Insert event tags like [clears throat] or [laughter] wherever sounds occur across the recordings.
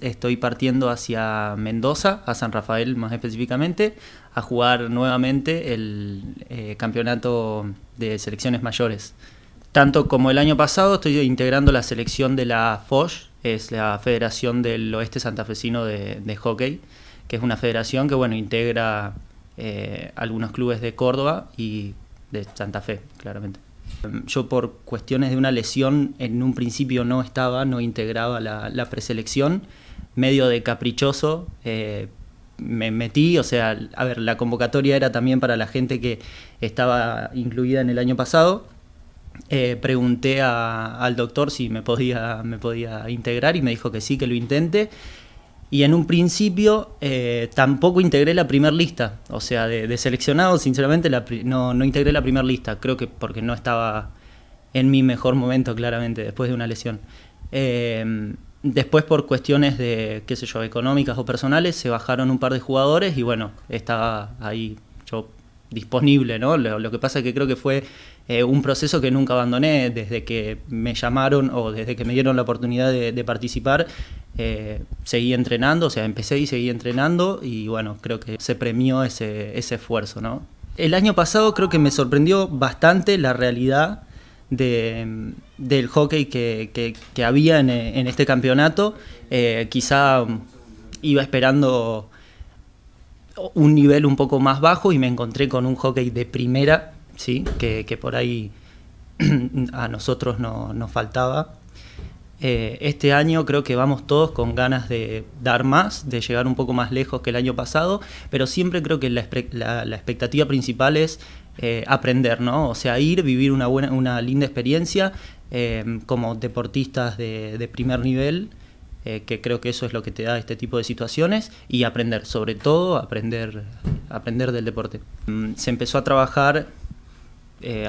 estoy partiendo hacia Mendoza, a San Rafael más específicamente, a jugar nuevamente el eh, campeonato de selecciones mayores. Tanto como el año pasado estoy integrando la selección de la FOSH, es la Federación del Oeste Santafesino de, Hockey, que es una federación que bueno integra eh, algunos clubes de Córdoba y de Santa Fe, claramente. Yo por cuestiones de una lesión en un principio no estaba, no integraba la preselección medio de caprichoso, eh, me metí, o sea, a ver, la convocatoria era también para la gente que estaba incluida en el año pasado. Eh, pregunté al doctor si me podía, me podía integrar y me dijo que sí, que lo intente. Y en un principio eh, tampoco integré la primer lista, o sea, de, seleccionado, sinceramente, no, integré la primera lista, creo que porque no estaba en mi mejor momento, claramente, después de una lesión. Después por cuestiones de, qué sé yo, económicas o personales, se bajaron un par de jugadores y bueno, estaba ahí yo disponible, ¿no? Lo, que pasa es que creo que fue eh, un proceso que nunca abandoné desde que me llamaron o desde que me dieron la oportunidad de, participar. Eh, seguí entrenando, o sea, empecé y seguí entrenando y bueno, creo que se premió ese, ese esfuerzo, ¿no? El año pasado creo que me sorprendió bastante la realidad del hockey que, había en, este campeonato. Eh, quizá iba esperando un nivel un poco más bajo y me encontré con un hockey de primera, ¿sí? que, por ahí [clears throat] a nosotros nos faltaba. Eh, este año creo que vamos todos con ganas de dar más, de llegar un poco más lejos que el año pasado, pero siempre creo que la expectativa principal es eh, aprender, ¿no? O sea, ir, vivir una, buena, una linda experiencia eh, como deportistas de, primer nivel, eh, que creo que eso es lo que te da este tipo de situaciones, y aprender, sobre todo aprender, aprender del deporte. Mm, se empezó a trabajar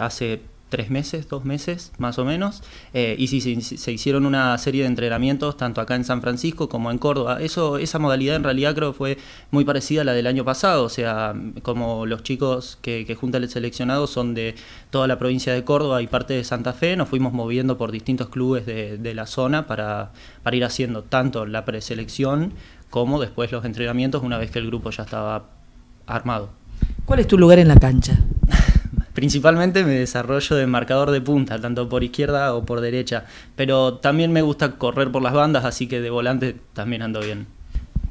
hace tres meses, dos meses más o menos, eh, y si se, hicieron una serie de entrenamientos tanto acá en San Francisco como en Córdoba. Eso, esa modalidad en realidad creo que fue muy parecida a la del año pasado, o sea, como los chicos que, juntan el seleccionado son de toda la provincia de Córdoba y parte de Santa Fe, nos fuimos moviendo por distintos clubes de, la zona para ir haciendo tanto la preselección como después los entrenamientos una vez que el grupo ya estaba armado. ¿Cuál es tu lugar en la cancha? Principalmente me desarrollo de marcador de punta, tanto por izquierda o por derecha, pero también me gusta correr por las bandas, así que de volante también ando bien.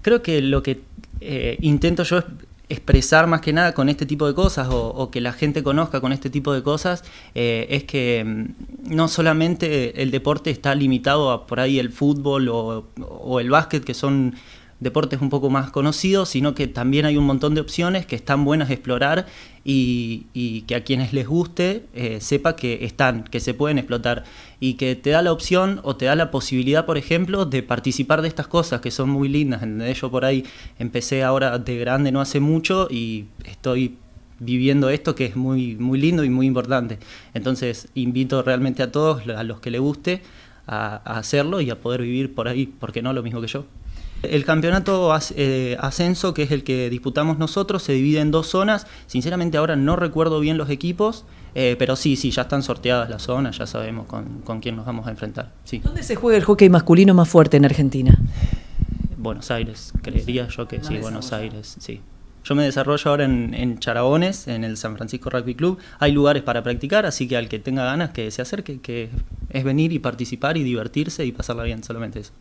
Creo que lo que eh, intento yo es expresar más que nada con este tipo de cosas o, que la gente conozca con este tipo de cosas eh, es que mm, no solamente el deporte está limitado a por ahí el fútbol o, o el básquet, que son deportes un poco más conocidos, sino que también hay un montón de opciones que están buenas explorar y, que a quienes les guste eh, sepa que están, que se pueden explotar y que te da la opción o te da la posibilidad, por ejemplo, de participar de estas cosas que son muy lindas. de Yo por ahí empecé ahora de grande no hace mucho y estoy viviendo esto que es muy, muy lindo y muy importante. Entonces invito realmente a todos, a los que les guste, a, a hacerlo y a poder vivir por ahí, porque no lo mismo que yo. El campeonato eh, ascenso, que es el que disputamos nosotros, se divide en dos zonas. Sinceramente ahora no recuerdo bien los equipos, eh, pero sí, sí, ya están sorteadas las zonas, ya sabemos con, quién nos vamos a enfrentar. ¿Dónde se juega el hockey masculino más fuerte en Argentina? Buenos Aires, creería yo que sí, Buenos Aires, sí. Yo me desarrollo ahora en, en, Charabones, en el San Francisco Rugby Club. Hay lugares para practicar, así que al que tenga ganas que se acerque, que es venir y participar y divertirse y pasarla bien, solamente eso.